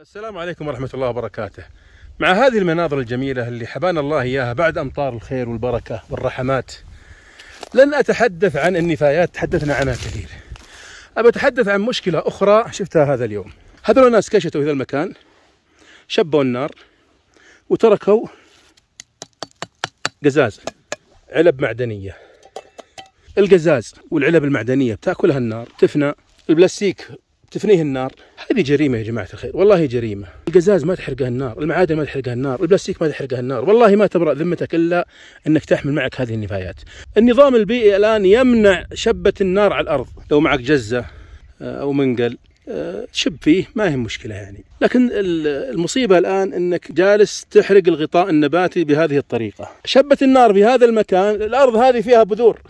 السلام عليكم ورحمة الله وبركاته مع هذه المناظر الجميلة اللي حبانا الله إياها بعد أمطار الخير والبركة والرحمات لن أتحدث عن النفايات تحدثنا عنها كثير أبى أتحدث عن مشكلة أخرى شفتها هذا اليوم هذول الناس كشتوا هذا المكان شبوا النار وتركوا قزاز علب معدنية القزاز والعلب المعدنية بتأكلها النار تفنى البلاستيك تفنيه النار هذه جريمه يا جماعه الخير والله جريمه القزاز ما تحرقها النار المعادن ما تحرقها النار البلاستيك ما تحرقها النار والله ما تبرأ ذمتك الا انك تحمل معك هذه النفايات النظام البيئي الان يمنع شبه النار على الارض لو معك جزه آه، او منقل تشب آه، فيه ما هي مشكلة يعني لكن المصيبة الآن أنك جالس تحرق الغطاء النباتي بهذه الطريقة شبت النار في هذا المكان الأرض هذه فيها بذور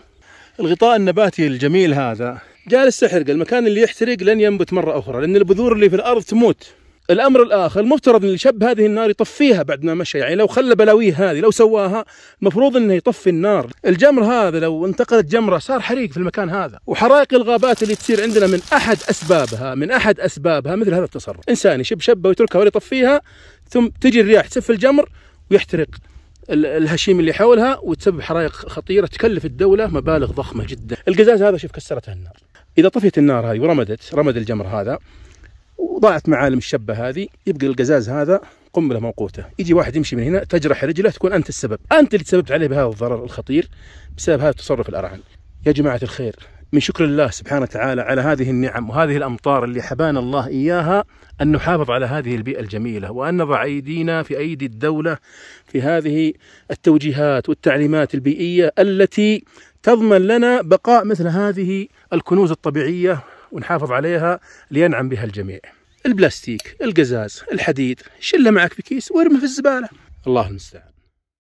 الغطاء النباتي الجميل هذا جالس تحرق المكان اللي يحترق لن ينبت مرة أخرى لأن البذور اللي في الأرض تموت الامر الاخر المفترض ان اللي شب هذه النار يطفيها بعد ما مشى يعني لو خلى بلاويه هذه لو سواها مفروض انه يطفي النار الجمر هذا لو انتقلت جمره صار حريق في المكان هذا وحرائق الغابات اللي تصير عندنا من احد اسبابها من احد اسبابها مثل هذا التصرف انسان يشب شبه ويتركها ولا يطفيها ثم تجي الرياح تسف الجمر ويحترق الهشيم اللي حولها وتسبب حرائق خطيره تكلف الدوله مبالغ ضخمه جدا القزاز هذا شوف كسرته النار اذا طفيت النار هذه ورمدت رمد الجمر هذا وضاعت معالم الشبه هذه يبقى القزاز هذا قنبله موقوته يجي واحد يمشي من هنا تجرح رجله تكون انت السبب انت اللي تسببت عليه بهذا الضرر الخطير بسبب هذا التصرف الارعن يا جماعه الخير من شكر الله سبحانه وتعالى على هذه النعم وهذه الأمطار اللي حبانا الله إياها أن نحافظ على هذه البيئة الجميلة وأن نضع أيدينا في أيدي الدولة في هذه التوجيهات والتعليمات البيئية التي تضمن لنا بقاء مثل هذه الكنوز الطبيعية ونحافظ عليها لينعم بها الجميع البلاستيك القزاز الحديد شله معك بكيس وارمه في الزبالة الله المستعان